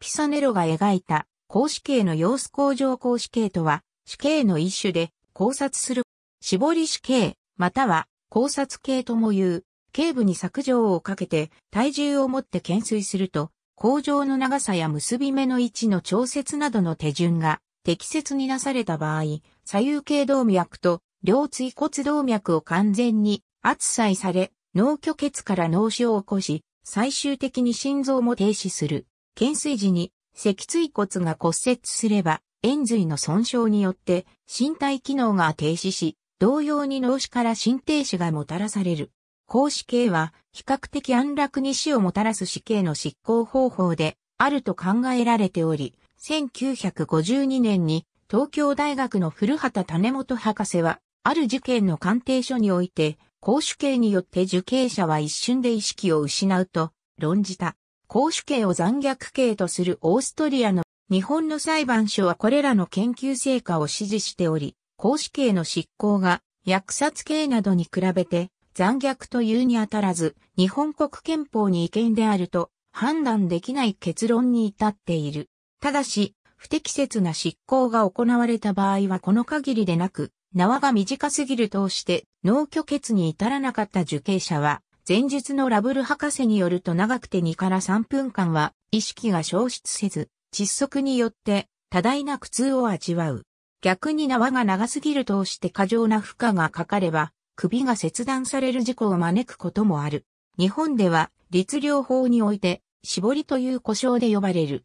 ピサネロが描いた格子形の様子向上格子形とは、子形の一種で考察する、絞り子形、または考察形とも言う、頸部に削除をかけて体重を持って懸垂すると、工場の長さや結び目の位置の調節などの手順が適切になされた場合、左右頸動脈と両椎骨動脈を完全に圧裁され、脳虚血から脳死を起こし、最終的に心臓も停止する。懸垂時に脊椎骨が骨折すれば、円髄の損傷によって身体機能が停止し、同様に脳死から心停止がもたらされる。公死刑は比較的安楽に死をもたらす死刑の執行方法であると考えられており、1952年に東京大学の古畑種本博士は、ある事件の鑑定書において、公主刑によって受刑者は一瞬で意識を失うと論じた。公主刑を残虐刑とするオーストリアの日本の裁判所はこれらの研究成果を支持しており、公主刑の執行が虐殺刑などに比べて残虐というにあたらず、日本国憲法に違憲であると判断できない結論に至っている。ただし、不適切な執行が行われた場合はこの限りでなく、縄が短すぎるとして、脳虚血に至らなかった受刑者は、前述のラブル博士によると長くて2から3分間は意識が消失せず、窒息によって多大な苦痛を味わう。逆に縄が長すぎるとして過剰な負荷がかかれば、首が切断される事故を招くこともある。日本では、律療法において、絞りという呼称で呼ばれる。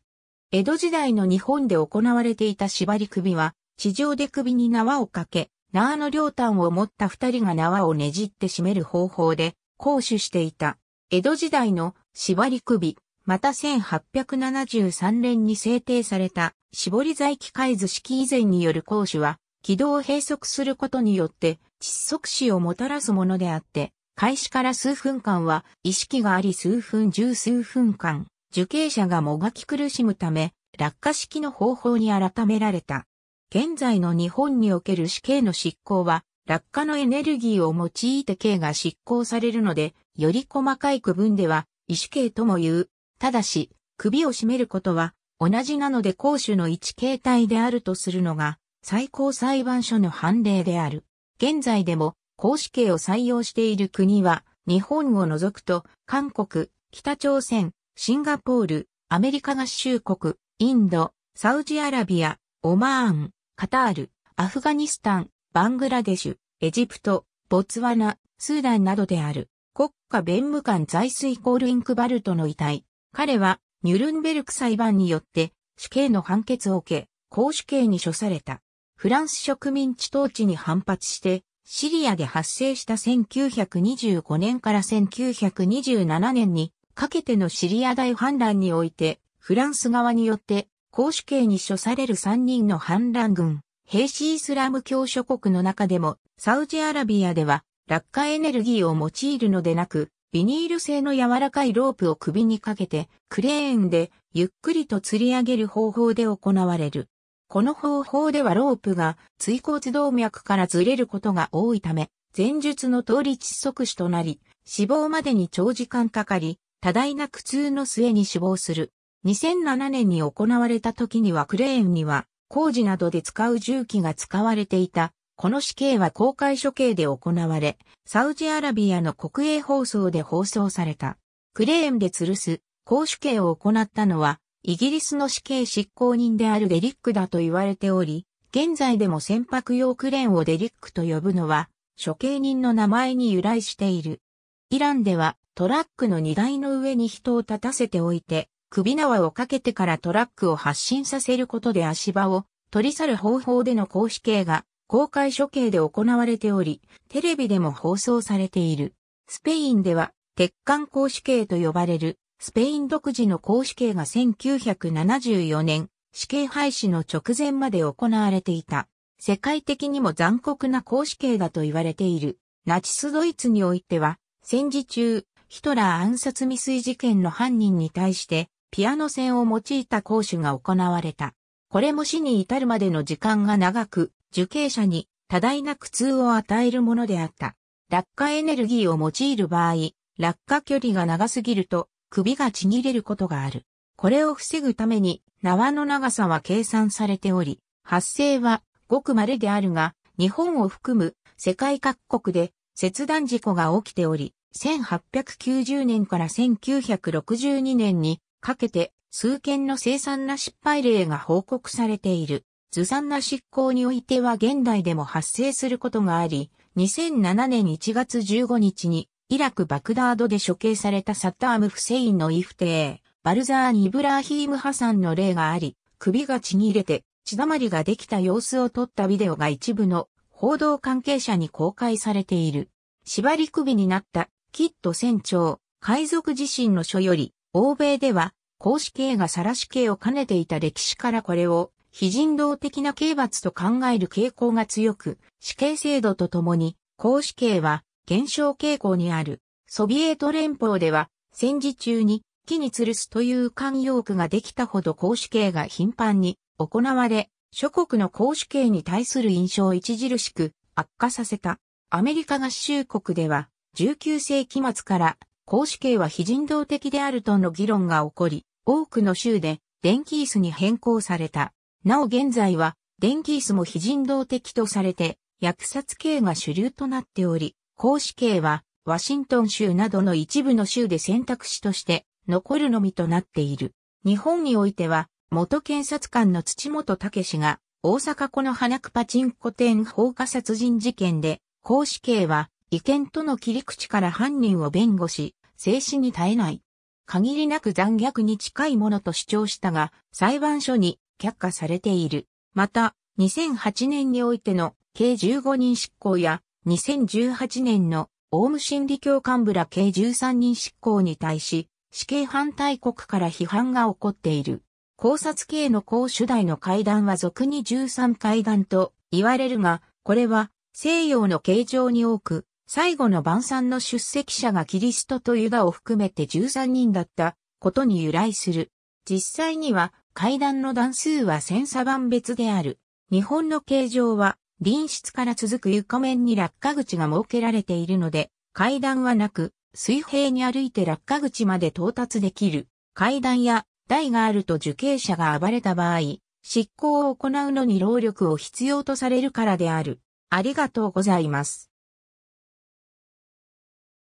江戸時代の日本で行われていた縛り首は、地上で首に縄をかけ、縄の両端を持った二人が縄をねじって締める方法で、行使していた。江戸時代の縛り首、また1873年に制定された絞り剤機械図式以前による行使は、軌道を閉塞することによって窒息死をもたらすものであって、開始から数分間は意識があり数分十数分間、受刑者がもがき苦しむため、落下式の方法に改められた。現在の日本における死刑の執行は、落下のエネルギーを用いて刑が執行されるので、より細かい区分では、意思刑とも言う。ただし、首を絞めることは、同じなので公主の一形態であるとするのが、最高裁判所の判例である。現在でも、公主刑を採用している国は、日本を除くと、韓国、北朝鮮、シンガポール、アメリカ合衆国、インド、サウジアラビア、オマーン、カタール、アフガニスタン、バングラデシュ、エジプト、ボツワナ、スーダンなどである、国家弁務官財水コールインクバルトの遺体。彼は、ニュルンベルク裁判によって、死刑の判決を受け、公主刑に処された。フランス植民地統治に反発して、シリアで発生した1925年から1927年にかけてのシリア大反乱において、フランス側によって公主刑に処される3人の反乱軍、兵士イスラム教諸国の中でも、サウジアラビアでは、落下エネルギーを用いるのでなく、ビニール製の柔らかいロープを首にかけて、クレーンでゆっくりと吊り上げる方法で行われる。この方法ではロープが椎骨動脈からずれることが多いため、前述の通り窒息死となり、死亡までに長時間かかり、多大な苦痛の末に死亡する。2007年に行われた時にはクレーンには工事などで使う重機が使われていた。この死刑は公開処刑で行われ、サウジアラビアの国営放送で放送された。クレーンで吊るす、公主刑を行ったのは、イギリスの死刑執行人であるデリックだと言われており、現在でも船舶用クレーンをデリックと呼ぶのは、処刑人の名前に由来している。イランではトラックの荷台の上に人を立たせておいて、首縄をかけてからトラックを発進させることで足場を取り去る方法での行使刑が公開処刑で行われており、テレビでも放送されている。スペインでは、鉄管公主刑と呼ばれる、スペイン独自の公主刑が1974年、死刑廃止の直前まで行われていた。世界的にも残酷な公主刑だと言われている。ナチスドイツにおいては、戦時中、ヒトラー暗殺未遂事件の犯人に対して、ピアノ線を用いた講習が行われた。これも死に至るまでの時間が長く、受刑者に多大な苦痛を与えるものであった。落下エネルギーを用いる場合、落下距離が長すぎると首がちぎれることがある。これを防ぐために縄の長さは計算されており、発生はごく稀であるが、日本を含む世界各国で切断事故が起きており、1890年から1962年にかけて数件の生産な失敗例が報告されている。ずさんな執行においては現代でも発生することがあり、2007年1月15日にイラクバクダードで処刑されたサッターム・フセインのイフテー、バルザーニ・イブラーヒーム・ハサンの例があり、首がちぎれて血だまりができた様子を撮ったビデオが一部の報道関係者に公開されている。縛り首になったキッド船長、海賊自身の書より欧米では、公主刑が晒し刑を兼ねていた歴史からこれを、非人道的な刑罰と考える傾向が強く、死刑制度とともに、公主刑は減少傾向にある。ソビエト連邦では、戦時中に木に吊るすという慣用句ができたほど公主刑が頻繁に行われ、諸国の公主刑に対する印象を著しく悪化させた。アメリカ合衆国では19世紀末から公子刑は非人道的であるとの議論が起こり、多くの州で電気椅子に変更された。なお現在は電気椅子も非人道的とされて、薬殺刑が主流となっており、公子刑はワシントン州などの一部の州で選択肢として残るのみとなっている。日本においては、元検察官の土本武氏が大阪この花区パチンコ店放火殺人事件で、公子刑は違憲との切り口から犯人を弁護し、静止に耐えない。限りなく残虐に近いものと主張したが、裁判所に却下されている。また、2008年においての計15人執行や、2018年のオウム真理教幹部ら計13人執行に対し、死刑反対国から批判が起こっている。考察系の公主題の会談は俗に13階段と言われるが、これは西洋の形状に多く、最後の晩餐の出席者がキリストとユダを含めて13人だったことに由来する。実際には階段の段数は千差万別である。日本の形状は隣室から続く床面に落下口が設けられているので、階段はなく、水平に歩いて落下口まで到達できる。階段や台があると受刑者が暴れた場合、執行を行うのに労力を必要とされるからである。ありがとうございます。